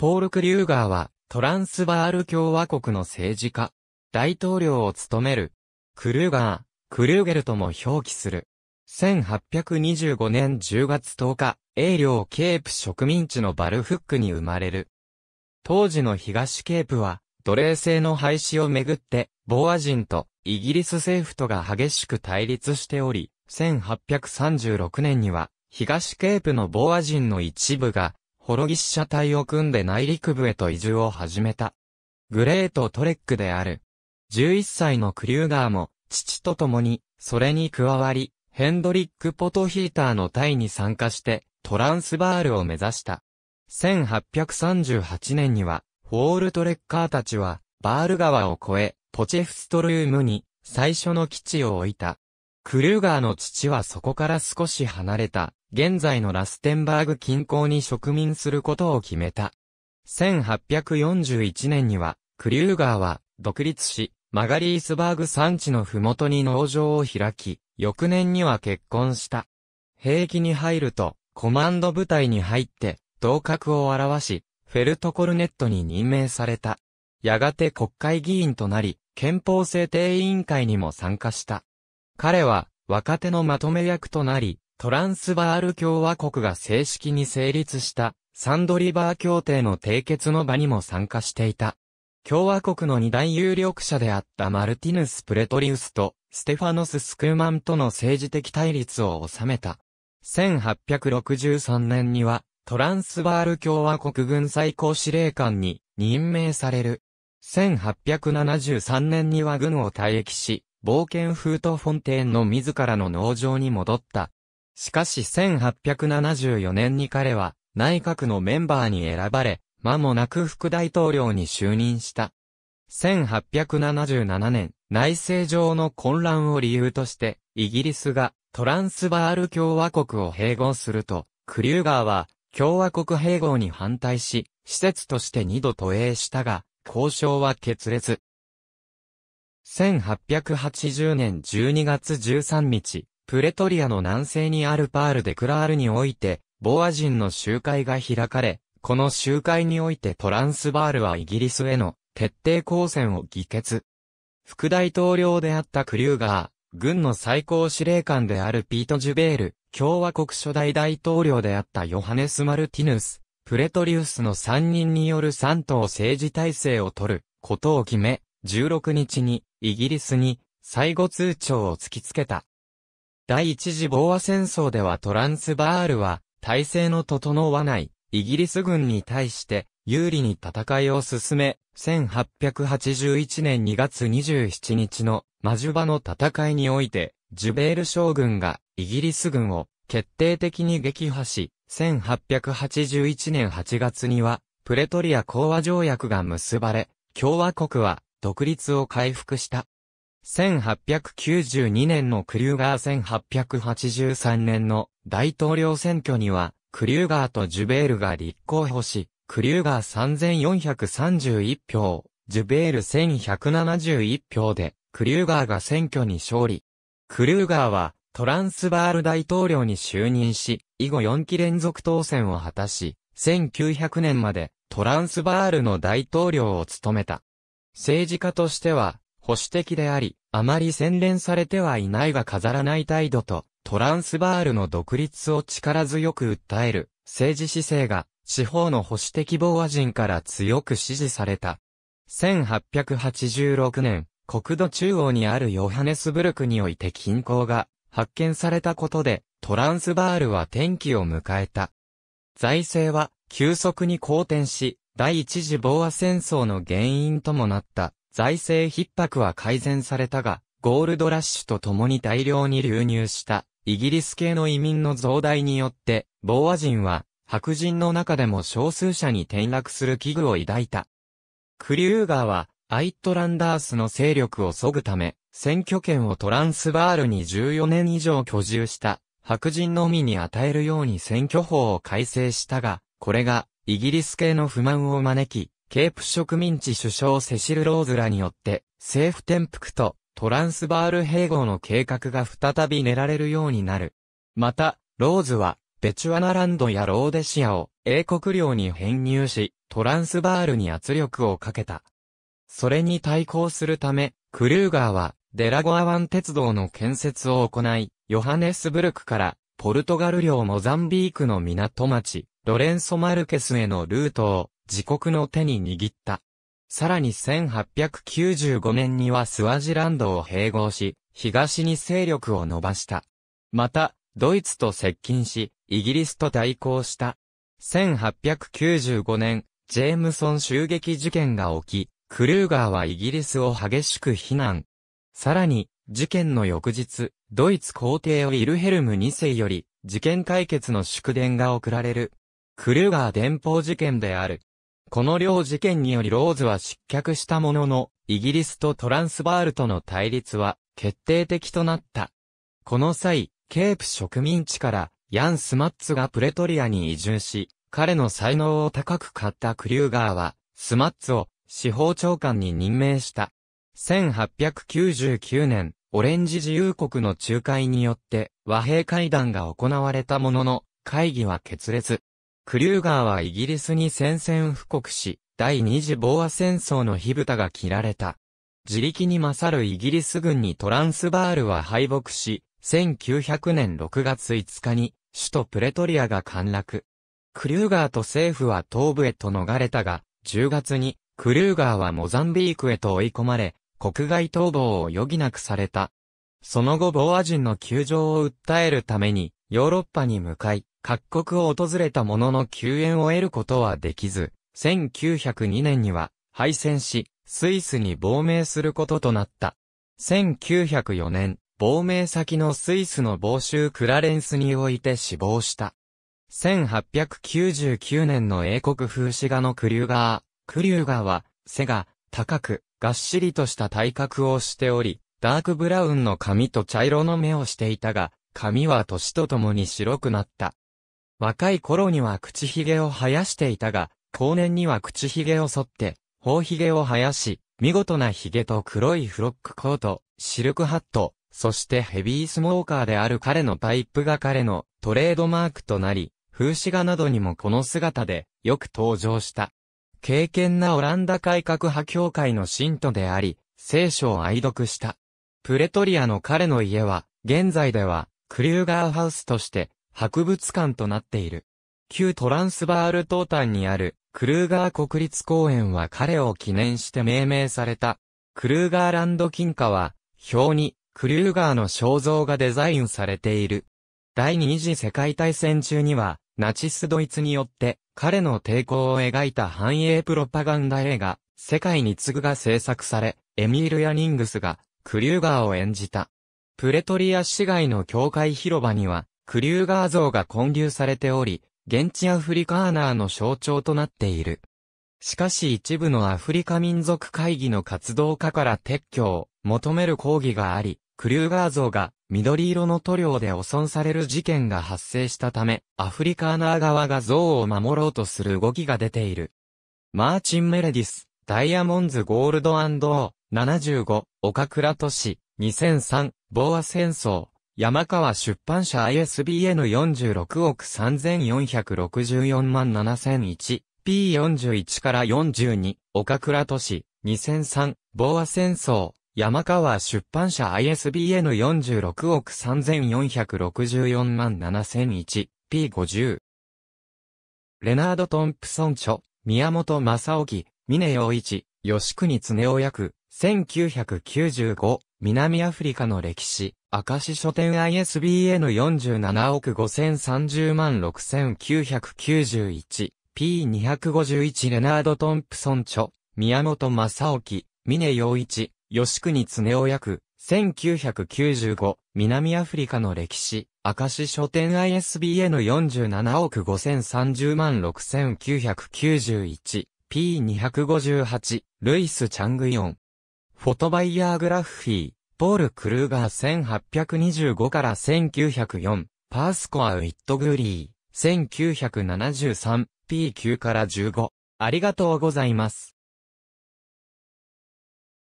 ポール・クリューガーは、トランスバール共和国の政治家、大統領を務める、クルーガー、クルーゲルとも表記する。1825年10月10日、英領ケープ植民地のバルフックに生まれる。当時の東ケープは、奴隷制の廃止をめぐって、ボア人とイギリス政府とが激しく対立しており、1836年には、東ケープのボア人の一部が、ロギッシャ隊を組んで内陸部へと移住を始めた。グレートトレックである。11歳のクリューガーも、父と共に、それに加わり、ヘンドリック・ポトヒーターの隊に参加して、トランスバールを目指した。1838年には、ォールトレッカーたちは、バール川を越え、ポチェフストルームに、最初の基地を置いた。クルーガーの父はそこから少し離れた、現在のラステンバーグ近郊に植民することを決めた。1841年には、クリューガーは独立し、マガリースバーグ山地の麓に農場を開き、翌年には結婚した。兵役に入ると、コマンド部隊に入って、頭角を表し、フェルトコルネットに任命された。やがて国会議員となり、憲法制定委員会にも参加した。彼は、若手のまとめ役となり、トランスバール共和国が正式に成立したサンドリバー協定の締結の場にも参加していた。共和国の二大有力者であったマルティヌス・プレトリウスとステファノス・スクーマンとの政治的対立を収めた。1863年にはトランスバール共和国軍最高司令官に任命される。1873年には軍を退役し、冒険ーとフォンテーンの自らの農場に戻った。しかし1874年に彼は内閣のメンバーに選ばれ、間もなく副大統領に就任した。1877年、内政上の混乱を理由として、イギリスがトランスバール共和国を併合すると、クリューガーは共和国併合に反対し、施設として二度都営したが、交渉は決裂。1880年12月13日、プレトリアの南西にあるパール・デ・クラールにおいて、ボア人の集会が開かれ、この集会においてトランスバールはイギリスへの徹底抗戦を議決。副大統領であったクリューガー、軍の最高司令官であるピート・ジュベール、共和国初代大統領であったヨハネス・マルティヌス、プレトリウスの3人による3党政治体制を取ることを決め、16日にイギリスに、最後通帳を突きつけた。第一次防和戦争ではトランスバールは、体制の整わない、イギリス軍に対して、有利に戦いを進め、1881年2月27日のマジュバの戦いにおいて、ジュベール将軍がイギリス軍を決定的に撃破し、1881年8月には、プレトリア講和条約が結ばれ、共和国は独立を回復した。1892年のクリューガー1883年の大統領選挙には、クリューガーとジュベールが立候補し、クリューガー3431票、ジュベール1171票で、クリューガーが選挙に勝利。クリューガーは、トランスバール大統領に就任し、以後4期連続当選を果たし、1900年までトランスバールの大統領を務めた。政治家としては、保守的であり、あまり洗練されてはいないが飾らない態度と、トランスバールの独立を力強く訴える、政治姿勢が、地方の保守的防和人から強く支持された。1886年、国土中央にあるヨハネスブルクにおいて均衡が発見されたことで、トランスバールは転機を迎えた。財政は急速に好転し、第一次防和戦争の原因ともなった財政逼迫は改善されたが、ゴールドラッシュと共に大量に流入したイギリス系の移民の増大によって、防和人は白人の中でも少数者に転落する危惧を抱いた。クリューガーは、アイトランダースの勢力を削ぐため、選挙権をトランスバールに14年以上居住した白人のみに与えるように選挙法を改正したが、これがイギリス系の不満を招き、ケープ植民地首相セシル・ローズらによって、政府転覆とトランスバール併合の計画が再び練られるようになる。また、ローズは、ベチュアナランドやローデシアを英国領に編入し、トランスバールに圧力をかけた。それに対抗するため、クルーガーは、デラゴア湾鉄道の建設を行い、ヨハネスブルクからポルトガル領モザンビークの港町、ロレンソ・マルケスへのルートを自国の手に握った。さらに1895年にはスワジランドを併合し、東に勢力を伸ばした。また、ドイツと接近し、イギリスと対抗した。1895年、ジェームソン襲撃事件が起き、クルーガーはイギリスを激しく非難。さらに、事件の翌日、ドイツ皇帝ウィルヘルム2世より、事件解決の祝電が送られる。クルーガー電報事件である。この両事件によりローズは失脚したものの、イギリスとトランスバールとの対立は決定的となった。この際、ケープ植民地からヤン・スマッツがプレトリアに移住し、彼の才能を高く買ったクリューガーは、スマッツを司法長官に任命した。1899年、オレンジ自由国の仲介によって和平会談が行われたものの、会議は決裂。クリューガーはイギリスに宣戦布告し、第二次ボア戦争の火蓋が切られた。自力に勝るイギリス軍にトランスバールは敗北し、1900年6月5日に首都プレトリアが陥落。クリューガーと政府は東部へと逃れたが、10月にクリューガーはモザンビークへと追い込まれ、国外逃亡を余儀なくされた。その後ボア人の窮状を訴えるために、ヨーロッパに向かい、各国を訪れた者の救援を得ることはできず、1902年には敗戦し、スイスに亡命することとなった。1904年、亡命先のスイスの傍州クラレンスにおいて死亡した。1899年の英国風刺画のクリューガー、クリューガーは、背が高く、がっしりとした体格をしており、ダークブラウンの髪と茶色の目をしていたが、髪は年とともに白くなった。若い頃には口ひげを生やしていたが、後年には口ひげを剃って、頬ひげを生やし、見事なひげと黒いフロックコート、シルクハット、そしてヘビースモーカーである彼のパイプが彼のトレードマークとなり、風刺画などにもこの姿でよく登場した。敬虔なオランダ改革派教会の信徒であり、聖書を愛読した。プレトリアの彼の家は、現在では、クリューガーハウスとして、博物館となっている。旧トランスバール東端にある、クルーガー国立公園は彼を記念して命名された。クルーガーランド金貨は、表に、クルーガーの肖像がデザインされている。第二次世界大戦中には、ナチスドイツによって、彼の抵抗を描いた繁栄プロパガンダ映画、世界に次ぐが制作され、エミール・ヤ・ニングスが、クリューガーを演じた。プレトリア市街の教会広場には、クリューガー像が建立されており、現地アフリカーナーの象徴となっている。しかし一部のアフリカ民族会議の活動家から撤去を求める抗議があり、クリューガー像が緑色の塗料で汚損される事件が発生したため、アフリカーナー側が像を守ろうとする動きが出ている。マーチン・メレディス、ダイヤモンズ・ゴールド・アンド・オー、75、岡倉都市、2003、ーア戦争、山川出版社 ISBN 46億3464万7001、P41 から42、岡倉都市、2003、ーア戦争、山川出版社 ISBN 46億3464万 7001P50。レナード・トンプソン著、宮本正沖、峰洋一、吉国常夫役、1995、南アフリカの歴史、明石書店 ISBN 47億5030万6991。P251 レナード・トンプソン著、宮本正沖、峰洋一、吉国恒夫役、1995、南アフリカの歴史、明石書店 ISBN 47億5030万 6991P258、ルイス・チャングヨン。フォトバイヤーグラフィー、ポール・クルーガー1825から1904、パースコア・ウィット・グリー、1973、P9 から15。ありがとうございます。